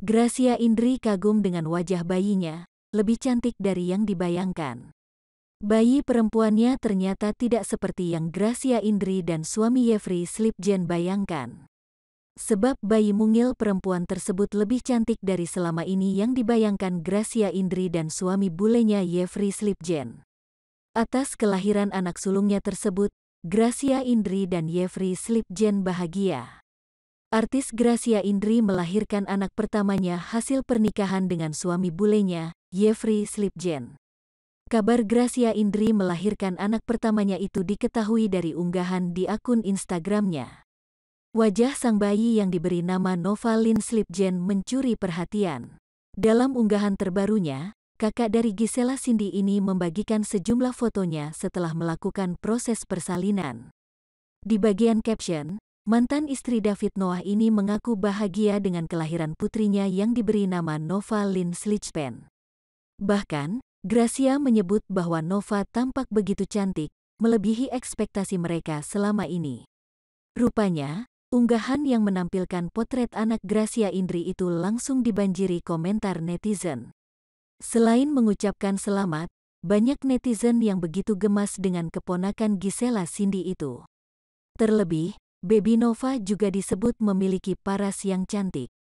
Gracia Indri kagum dengan wajah bayinya, lebih cantik dari yang dibayangkan. Bayi perempuannya ternyata tidak seperti yang Gracia Indri dan suami Yefri Slipjen bayangkan. Sebab bayi mungil perempuan tersebut lebih cantik dari selama ini yang dibayangkan Gracia Indri dan suami bulenya Yefri Slipjen. Atas kelahiran anak sulungnya tersebut, Gracia Indri dan Yefri Slipjen bahagia. Artis Gracia Indri melahirkan anak pertamanya hasil pernikahan dengan suami bulenya, Jeffrey Slipjen. Kabar Gracia Indri melahirkan anak pertamanya itu diketahui dari unggahan di akun Instagramnya. Wajah sang bayi yang diberi nama Nova Lynn Slipjen mencuri perhatian. Dalam unggahan terbarunya, kakak dari Gisela Cindy ini membagikan sejumlah fotonya setelah melakukan proses persalinan. Di bagian caption, Mantan istri David Noah ini mengaku bahagia dengan kelahiran putrinya yang diberi nama Nova Lynn Slitchpen. Bahkan, Gracia menyebut bahwa Nova tampak begitu cantik, melebihi ekspektasi mereka selama ini. Rupanya, unggahan yang menampilkan potret anak Gracia Indri itu langsung dibanjiri komentar netizen. Selain mengucapkan selamat, banyak netizen yang begitu gemas dengan keponakan Gisela Cindy itu. Terlebih, Baby Nova juga disebut memiliki paras yang cantik.